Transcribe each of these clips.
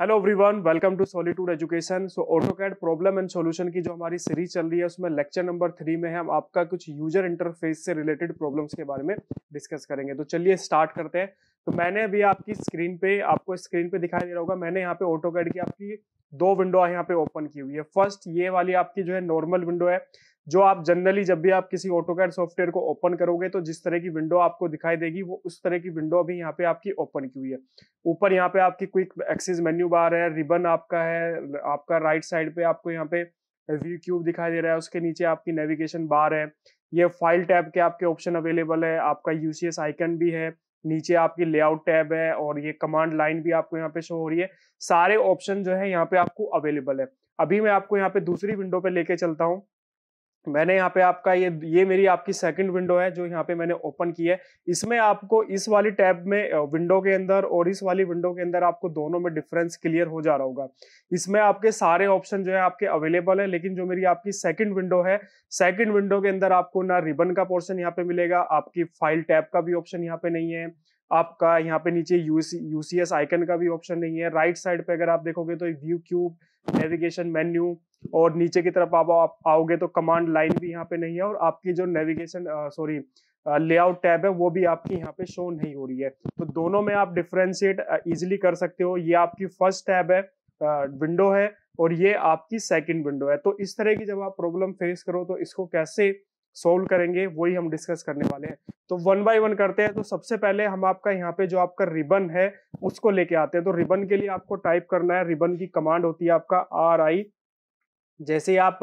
hello everyone welcome to Solitude Education so AutoCAD problem and solution की जो हमारी series चल रही है उसमें लेक्चर नंबर थ्री में हम आपका कुछ यूजर इंटरफेस से रिलेटेड प्रॉब्लम्स के बारे में डिस्कस करेंगे तो चलिए स्टार्ट करते हैं तो मैंने अभी आपकी स्क्रीन पे आपको स्क्रीन पे दिखाई दे रहा होगा मैंने यहाँ पे ऑटोकैड की आपकी दो विंडो यहाँ पे ओपन की हुई है फर्स्ट ये वाली आपकी जो है नॉर्मल विंडो है जो आप जनरली जब भी आप किसी ऑटो कैड सॉफ्टवेयर को ओपन करोगे तो जिस तरह की विंडो आपको दिखाई देगी वो उस तरह की विंडो अभी यहाँ पे आपकी ओपन की हुई है ऊपर यहाँ पे आपकी क्विक एक्सेस मेन्यू बार है रिबन आपका है आपका राइट साइड पे आपको यहाँ पे व्यू क्यूब दिखाई दे रहा है उसके नीचे आपकी नेविगेशन बार है ये फाइल टैब के आपके ऑप्शन अवेलेबल है आपका यूसीएस आइकन भी है नीचे आपकी लेआउट टैब है और ये कमांड लाइन भी आपको यहाँ पे शो हो रही है सारे ऑप्शन जो है यहाँ पे आपको अवेलेबल है अभी मैं आपको यहाँ पे दूसरी विंडो पे लेके चलता हूँ मैंने यहाँ पे आपका ये ये मेरी आपकी सेकंड विंडो है जो यहाँ पे मैंने ओपन की है इसमें आपको इस वाली टैब में विंडो के अंदर और इस वाली विंडो के अंदर आपको दोनों में डिफरेंस क्लियर हो जा रहा होगा इसमें आपके सारे ऑप्शन जो है आपके अवेलेबल है लेकिन जो मेरी आपकी सेकंड विंडो है सेकंड विंडो के अंदर आपको ना रिबन का पोर्सन यहाँ पे मिलेगा आपकी फाइल टैब का भी ऑप्शन यहाँ पे नहीं है आपका यहाँ पे नीचे यूसीएस आइकन का भी ऑप्शन नहीं है राइट साइड पे अगर आप देखोगे तो व्यू क्यूब नेविगेशन मेन्यू और नीचे की तरफ आप, आओगे तो कमांड लाइन भी यहाँ पे नहीं है और आपकी जो नेविगेशन सॉरी लेआउट टैब है वो भी आपकी यहाँ पे शो नहीं हो रही है तो दोनों में आप डिफ्रेंशिएट इजिली कर सकते हो ये आपकी फर्स्ट टैब है विंडो है और ये आपकी सेकेंड विंडो है तो इस तरह की जब आप प्रॉब्लम फेस करो तो इसको कैसे सोल्व करेंगे वही हम डिस्कस करने वाले हैं तो वन बाय वन करते हैं तो सबसे पहले हम आपका यहाँ पे जो आपका रिबन है उसको लेके आते हैं तो रिबन के लिए आपको टाइप करना है रिबन की कमांड होती है आपका आर आई जैसे आप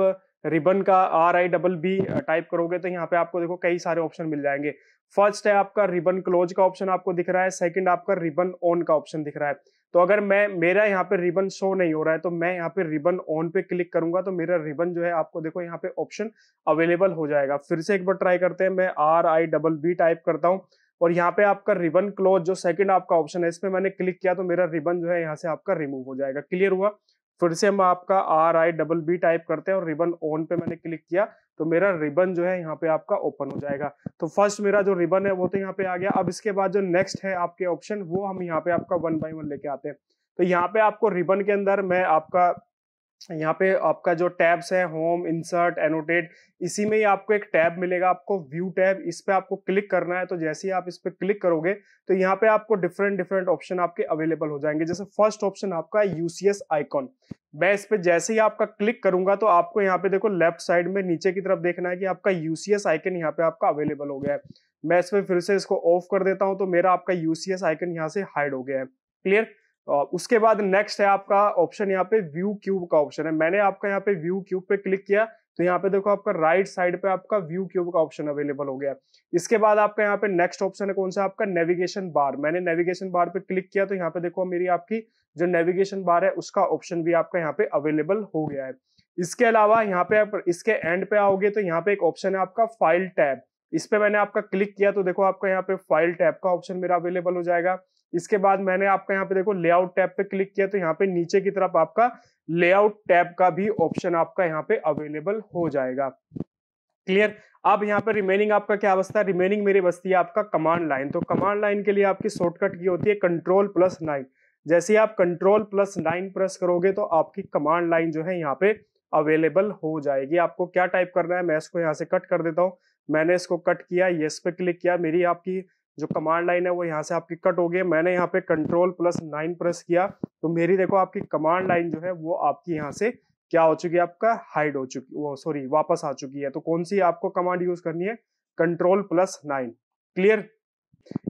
रिबन का R I double B type करोगे तो यहाँ पे आपको देखो कई सारे ऑप्शन मिल जाएंगे फर्स्ट है आपका रिबन क्लोज का ऑप्शन आपको दिख रहा है सेकंड आपका रिबन ऑन का ऑप्शन दिख रहा है तो अगर मैं मेरा यहाँ पे रिबन शो नहीं हो रहा है तो मैं यहाँ पे रिबन ऑन पे क्लिक करूंगा तो मेरा रिबन जो है आपको देखो यहाँ पे ऑप्शन अवेलेबल हो जाएगा फिर से एक बार ट्राई करते हैं मैं R I double B type करता हूँ और यहाँ पे आपका रिबन क्लोज जो सेकंड आपका ऑप्शन है इसमें मैंने क्लिक किया तो मेरा रिबन जो है यहाँ से आपका रिमूव हो जाएगा क्लियर हुआ फिर से हम आपका R I double B type करते हैं और रिबन ऑन पे मैंने क्लिक किया तो मेरा रिबन जो है यहाँ पे आपका ओपन हो जाएगा तो फर्स्ट मेरा जो रिबन है वो तो यहाँ पे आ गया अब इसके बाद जो नेक्स्ट है आपके ऑप्शन वो हम यहाँ पे आपका वन बाई वन लेके आते हैं तो यहाँ पे आपको रिबन के अंदर मैं आपका यहाँ पे आपका जो टैब्स है होम इंसर्ट एनोटेट इसी में ही आपको एक टैब मिलेगा आपको व्यू टैब इस पे आपको क्लिक करना है तो जैसे ही आप इस पे क्लिक करोगे तो यहाँ पे आपको डिफरेंट डिफरेंट ऑप्शन आपके अवेलेबल हो जाएंगे जैसे फर्स्ट ऑप्शन आपका यूसीएस आइकॉन मैं इस पे जैसे ही आपका क्लिक करूंगा तो आपको यहाँ पे देखो लेफ्ट साइड में नीचे की तरफ देखना है कि आपका यूसीएस आइकन यहाँ पे आपका अवेलेबल हो गया है मैं इस पर फिर से इसको ऑफ कर देता हूँ तो मेरा आपका यूसीएस आइकन यहाँ से हाइड हो गया है क्लियर उसके बाद नेक्स्ट है आपका ऑप्शन यहाँ पे व्यू क्यूब का ऑप्शन है मैंने आपका यहाँ पे व्यू क्यूब पे क्लिक किया तो यहाँ पे देखो आपका राइट साइड पे आपका व्यू क्यूब का ऑप्शन अवेलेबल हो गया इसके बाद आपका यहाँ पे नेक्स्ट ऑप्शन है कौन सा आपका नेविगेशन बार मैंने नेविगेशन बार पे क्लिक किया तो यहाँ पे देखो मेरी आपकी जो नेविगेशन बार है उसका ऑप्शन भी आपका यहाँ पे अवेलेबल हो गया है इसके अलावा यहाँ पे आप इसके एंड पे आओगे तो यहाँ पे एक ऑप्शन है आपका फाइल टैब इस पे मैंने आपका क्लिक किया तो देखो आपका यहाँ पे फाइल टैब का ऑप्शन मेरा अवेलेबल हो जाएगा इसके बाद मैंने आपका यहाँ पे देखो लेआउट टैब पे क्लिक किया तो यहाँ पे नीचे की तरफ आपका लेआउट टैब का भी ऑप्शन आपका यहाँ पे अवेलेबल हो जाएगा क्लियर अब यहाँ पे रिमेनिंग आपका क्या अवस्था है रिमेनिंग मेरी बस्ती है आपका कमांड लाइन तो कमांड लाइन के लिए आपकी शॉर्टकट की होती है कंट्रोल प्लस नाइन जैसे ही आप कंट्रोल प्लस नाइन प्रेस करोगे तो आपकी कमांड लाइन जो है यहाँ पे अवेलेबल हो जाएगी आपको क्या टाइप करना है मैं इसको यहाँ से कट कर देता हूँ मैंने इसको कट किया येस पे क्लिक किया मेरी आपकी जो कमांड लाइन है वो यहाँ से आपकी कट हो गई मैंने यहाँ पे कंट्रोल प्लस नाइन प्रेस किया तो मेरी देखो आपकी कमांड लाइन जो है वो आपकी यहाँ से क्या हो चुकी है आपका हाइड हो चुकी वो सॉरी वापस आ चुकी है तो कौन सी आपको कमांड यूज करनी है कंट्रोल प्लस नाइन क्लियर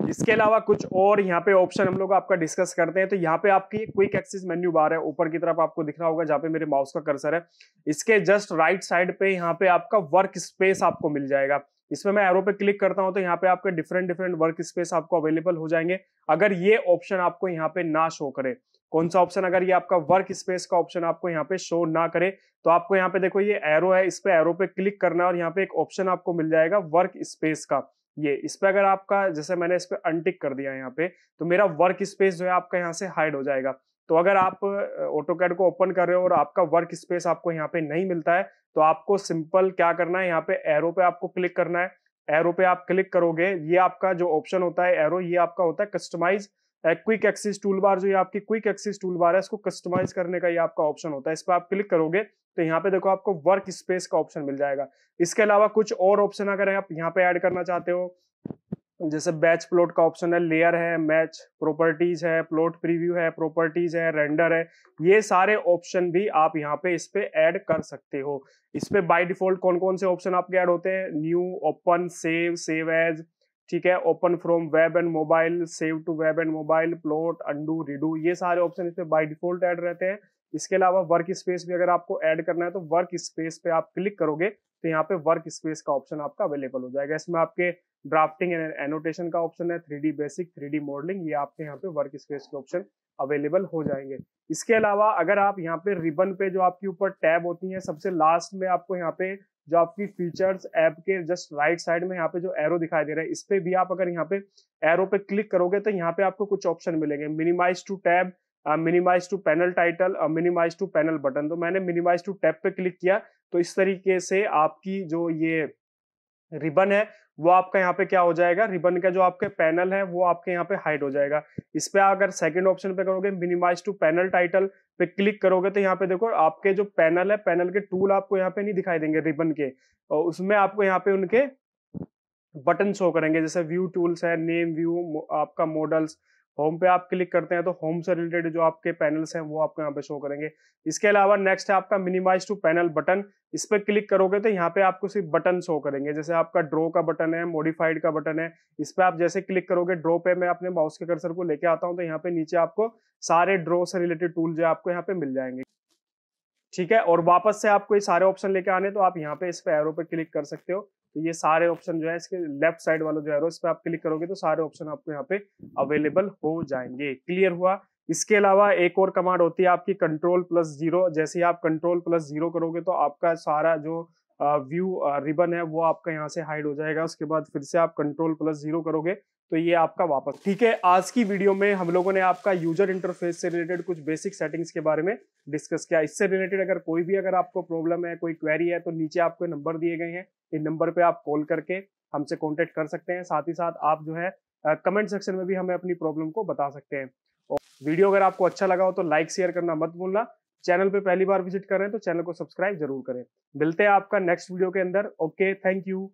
इसके अलावा कुछ और यहाँ पे ऑप्शन हम लोग आपका डिस्कस करते हैं तो यहाँ पे आपकी क्विक एक्सिस मेन्यू बार है ऊपर की तरफ आपको दिख रहा होगा जहाँ पे मेरे माउस का कर्सर है इसके जस्ट राइट साइड पे यहाँ पे आपका वर्क स्पेस आपको मिल जाएगा इसमें मैं एरो पे क्लिक करता हूं तो यहाँ पे आपके डिफरेंट डिफरेंट वर्क स्पेस आपको अवेलेबल हो जाएंगे अगर ये ऑप्शन आपको यहाँ पे ना शो करे कौन सा ऑप्शन अगर ये आपका वर्क स्पेस का ऑप्शन आपको यहाँ पे शो ना करे तो आपको यहाँ पे देखो ये एरो है इस पे एरो पे क्लिक करना है और यहाँ पे एक ऑप्शन आपको मिल जाएगा वर्क स्पेस का ये इस पे अगर आपका जैसे मैंने इस पर अनटिक कर दिया यहाँ पे तो मेरा वर्क स्पेस जो है आपका यहाँ से हाइड हो जाएगा तो अगर आप ऑटो कैड को ओपन कर रहे हो और आपका वर्क स्पेस आपको यहाँ पे नहीं मिलता है तो आपको सिंपल क्या करना है यहाँ पे एरो पे आपको क्लिक करना है एरो पे आप क्लिक करोगे ये आपका जो ऑप्शन होता है एरो ये आपका होता है customise quick access toolbar जो ये आपकी क्विक एक्सिस टूल बार है इसको कस्टमाइज करने का ये आपका ऑप्शन होता है इस पर आप क्लिक करोगे तो यहाँ पे देखो आपको वर्क स्पेस का ऑप्शन मिल जाएगा इसके अलावा कुछ और ऑप्शन अगर आप यहाँ पे ऐड करना चाहते हो जैसे बैच प्लॉट का ऑप्शन है लेयर है मैच प्रॉपर्टीज है प्लॉट प्रीव्यू है प्रॉपर्टीज है रेंडर है ये सारे ऑप्शन भी आप यहाँ पे इस पे ऐड कर सकते हो इस पे बाय डिफॉल्ट कौन कौन से ऑप्शन आपके ऐड होते हैं new open save save as ठीक है open from web and mobile save to web and mobile plot undo redo ये सारे ऑप्शन इस पे बाय डिफॉल्ट ऐड रहते हैं इसके अलावा वर्क स्पेस भी अगर आपको ऐड करना है तो वर्क स्पेस पे आप क्लिक करोगे तो यहाँ पे वर्क स्पेस का ऑप्शन आपका अवेलेबल हो जाएगा इसमें आपके ड्राफ्टिंग एंड एनोटेशन का ऑप्शन है थ्री बेसिक थ्री मॉडलिंग ये आपके यहाँ पे वर्क स्पेस के ऑप्शन अवेलेबल हो जाएंगे इसके अलावा अगर आप यहाँ पे रिबन पे जो आपके ऊपर टैब होती है सबसे लास्ट में आपको यहाँ पे जो आपकी फीचर्स ऐप के जस्ट राइट साइड में यहाँ पे जो एरो दिखाई दे रहा है इस पे भी आप अगर यहाँ पे एरो पे क्लिक करोगे तो यहाँ पे आपको कुछ ऑप्शन मिलेंगे minimise to tab minimise to panel title minimise to panel button तो मैंने मिनिमाइज टू टैप पे क्लिक किया तो इस तरीके से आपकी जो ये रिबन है वो आपका यहाँ पे क्या हो जाएगा रिबन का जो आपके पैनल है वो आपके यहाँ पे हाइड हो जाएगा इस पे अगर सेकंड ऑप्शन पे करोगे मिनिमाइज टू पैनल टाइटल पे क्लिक करोगे तो यहाँ पे देखो आपके जो पैनल है पैनल के टूल आपको यहाँ पे नहीं दिखाई देंगे रिबन के और उसमें आपको यहाँ पे उनके बटन शो करेंगे जैसे व्यू टूल्स है नेम व्यू आपका मॉडल्स होम पे आप क्लिक करते हैं तो होम से रिलेटेड जो आपके पैनल्स हैं वो आपको यहाँ पे शो करेंगे इसके अलावा नेक्स्ट है आपका मिनिमाइज टू पैनल बटन इस पर क्लिक करोगे तो यहाँ पे आपको सिर्फ बटन शो करेंगे जैसे आपका ड्रो का बटन है मॉडिफाइड का बटन है इस पर आप जैसे क्लिक करोगे ड्रो पे मैं अपने माउस के कर्सर को लेके आता हूँ तो यहाँ पे नीचे आपको सारे ड्रो से रिलेटेड टूल जो आपको यहाँ पे मिल जाएंगे ठीक है और वापस से आपको ये सारे ऑप्शन लेके आने तो आप यहाँ पे इस पे एरो पे क्लिक कर सकते हो तो ये सारे ऑप्शन जो है इसके लेफ्ट साइड वाला जो है इस पर आप क्लिक करोगे तो सारे ऑप्शन आपको यहाँ पे अवेलेबल हो जाएंगे क्लियर हुआ इसके अलावा एक और कमांड होती है आपकी कंट्रोल प्लस जीरो जैसे ही आप कंट्रोल प्लस जीरो करोगे तो आपका सारा जो व्यू रिबन है वो आपका यहाँ से हाइड हो जाएगा उसके बाद फिर से आप कंट्रोल प्लस जीरो करोगे तो ये आपका वापस ठीक है आज की वीडियो में हम लोगों ने आपका यूजर इंटरफेस से रिलेटेड कुछ बेसिक सेटिंग्स के बारे में डिस्कस किया इससे रिलेटेड अगर कोई भी अगर आपको प्रॉब्लम है कोई क्वेरी है तो नीचे आपको नंबर दिए गए हैं इन नंबर पे आप कॉल करके हमसे कांटेक्ट कर सकते हैं साथ ही साथ आप जो है कमेंट सेक्शन में भी हमें अपनी प्रॉब्लम को बता सकते हैं और वीडियो अगर आपको अच्छा लगा हो तो लाइक शेयर करना मत भूलना चैनल पे पहली बार विजिट कर रहे हैं तो चैनल को सब्सक्राइब जरूर करें मिलते हैं आपका नेक्स्ट वीडियो के अंदर ओके थैंक यू